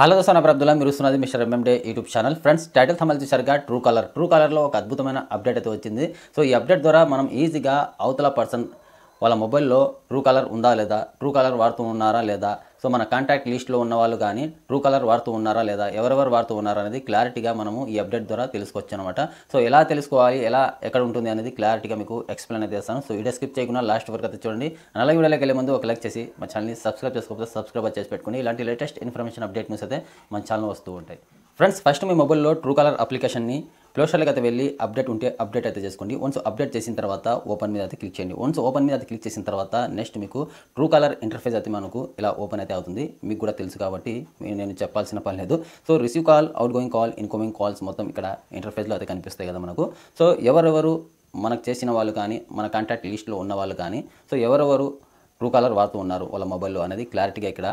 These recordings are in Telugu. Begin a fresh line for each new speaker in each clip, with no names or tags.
హలో సార్ అబ్దుల్లా మీరు వస్తున్నది మిస్టర్ ఎంఎండే యూట్యూబ్ ఛానల్ ఫ్రెండ్స్ టైటిల్ థమల్ చూసారుగా ట్రూ కలర్ ట్రూ కలర్లో ఒక అద్భుతమైన అప్డేట్ అయితే వచ్చింది సో ఈ అప్డేట్ ద్వారా మనం ఈజీగా అవతల పర్సన్ వాళ్ళ మొబైల్లో ట్రూ కలర్ ఉందా లేదా ట్రూ కలర్ వాడుతూ ఉన్నారా లేదా సో మన కాంటాక్ట్ లిస్ట్లో ఉన్న వాళ్ళు కానీ ట్రూ కలర్ వాడుతూ ఉన్నారా లేదా ఎవరెవరు వాడుతూ ఉన్నారా అనేది క్లారిటీగా మనము ఈ అప్డేట్ ద్వారా తెలుసుకోవచ్చు అనమాట సో ఎలా తెలుసుకోవాలి ఎలా ఎక్కడ ఉంటుంది అనేది క్లారిటీగా మీకు ఎక్స్ప్లెయిన్ అయితే చేస్తాను సో వీడియో స్కిప్ చేయకుండా లాస్ట్ వరకు అయితే చూడండి అలాగే వీడియోలోకి వెళ్ళే ముందు ఒక లైక్ చేసి మా ఛానల్ని సబ్స్క్రైబ్ చేసుకోకపోతే సబ్స్క్రైబ్ చేసి పెట్టుకుని ఇలాంటి లేటెస్ట్ ఇన్ఫర్మేషన్ అప్డేట్ న్యూస్ అయితే మన ఛానల్ వస్తూ ఉంటాయి ఫ్రెండ్స్ ఫస్ట్ మీ మొబైల్లో ట్రూ కలర్ అప్లికేషన్ని క్లోషర్లకు అయితే వెళ్ళి అప్డేట్ ఉంటే అప్డేట్ అయితే చేసుకోండి వన్స్ అప్డేట్ చేసిన తర్వాత ఓపెన్ మీద అయితే క్లిక్ చేయండి వన్స్ ఓపెన్ మీద అయితే క్లిక్ చేసిన తర్వాత నెక్స్ట్ మీకు ట్రూ కలర్ ఇంటర్ఫేస్ అయితే మనకు ఇలా ఓపెన్ అయితే అవుతుంది మీకు కూడా తెలుసు కాబట్టి నేను చెప్పాల్సిన పని లేదు so receive call outgoing call incoming calls మొత్తం ఇక్కడ ఇంటర్ఫేస్లో అయితే కనిపిస్తాయి కదా మనకు సో ఎవరెవరు మనకు చేసిన వాళ్ళు కానీ మన కాంటాక్ట్ లిస్ట్లో ఉన్న వాళ్ళు కానీ సో ఎవరెవరు ట్రూ కలర్ వాడుతూ ఉన్నారు వాళ్ళ మొబైల్లో అనేది క్లారిటీగా ఇక్కడ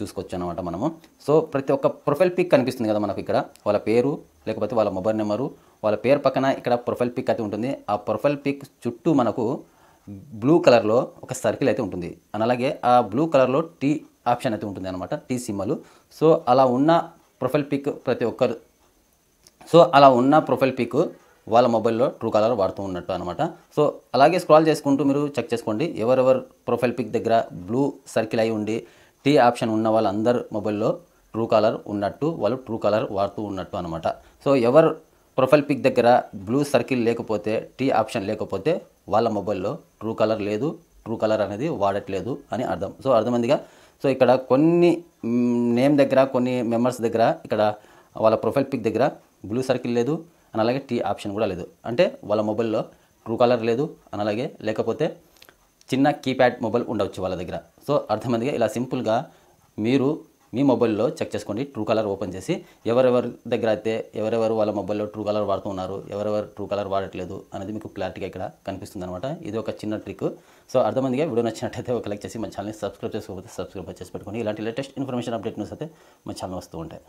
చూసుకోవచ్చు అనమాట మనము సో ప్రతి ఒక్క ప్రొఫైల్ పిక్ కనిపిస్తుంది కదా మనకు ఇక్కడ వాళ్ళ పేరు లేకపోతే వాళ్ళ మొబైల్ నెంబరు వాళ్ళ పేరు పక్కన ఇక్కడ ప్రొఫైల్ పిక్ అయితే ఉంటుంది ఆ ప్రొఫైల్ పిక్ చుట్టూ మనకు బ్లూ కలర్లో ఒక సర్కిల్ అయితే ఉంటుంది అని అలాగే ఆ బ్లూ కలర్లో టీ ఆప్షన్ అయితే ఉంటుంది అనమాట టీ సిమ్మలు సో అలా ఉన్న ప్రొఫైల్ పిక్ ప్రతి ఒక్కరు సో అలా ఉన్న ప్రొఫైల్ పిక్ వాళ్ళ మొబైల్లో ట్రూ కలర్ వాడుతూ ఉన్నట్టు అనమాట సో అలాగే స్క్రాల్ చేసుకుంటూ మీరు చెక్ చేసుకోండి ఎవరెవరు ప్రొఫైల్ పిక్ దగ్గర బ్లూ సర్కిల్ అయి ఉండి టీ ఆప్షన్ ఉన్న వాళ్ళందరు మొబైల్లో ట్రూ కాలర్ ఉన్నట్టు వాళ్ళు ట్రూ కాలర్ వాడుతూ ఉన్నట్టు అనమాట సో ఎవరు ప్రొఫైల్ పిక్ దగ్గర బ్లూ సర్కిల్ లేకపోతే టీ ఆప్షన్ లేకపోతే వాళ్ళ మొబైల్లో ట్రూ కలర్ లేదు ట్రూ కలర్ అనేది వాడట్లేదు అని అర్థం సో అర్థమైందిగా సో ఇక్కడ కొన్ని నేమ్ దగ్గర కొన్ని మెంబర్స్ దగ్గర ఇక్కడ వాళ్ళ ప్రొఫైల్ పిక్ దగ్గర బ్లూ సర్కిల్ లేదు అని అలాగే టీ ఆప్షన్ కూడా లేదు అంటే వాళ్ళ మొబైల్లో ట్రూ కలర్ లేదు అని అలాగే లేకపోతే చిన్న కీప్యాడ్ మొబైల్ ఉండవచ్చు వాళ్ళ దగ్గర సో అర్థమైందిగా ఇలా సింపుల్గా మీరు మీ మొబైల్లో చెక్ చేసుకోండి ట్రూ కలర్ ఓపెన్ చేసి ఎవరెవరి దగ్గర అయితే ఎవరెవరు వాళ్ళ మొబైల్లో ట్రూ కలర్ వాడుతున్నారు ఎవరెవరు ట్రూ కలర్ వాడట్లేదు అనేది మీకు క్లారిటీగా ఇక్కడ కనిపిస్తుంది అనమాట ఇది ఒక చిన్న ట్రిక్ సో అర్థమందిగా వీడియో నచ్చినట్టయితే ఒక లైక్ చేసి మన ఛానల్ని సబ్స్క్రైబ్ చేసుకోకపోతే సబ్స్క్రైబ్ చేసి పెట్టుకోండి ఇలాంటి లేటెస్ట్ ఇన్ఫర్మేషన్ అప్డేట్ న్యూస్ అయితే మన ఛానల్ వస్తూ ఉంటాయి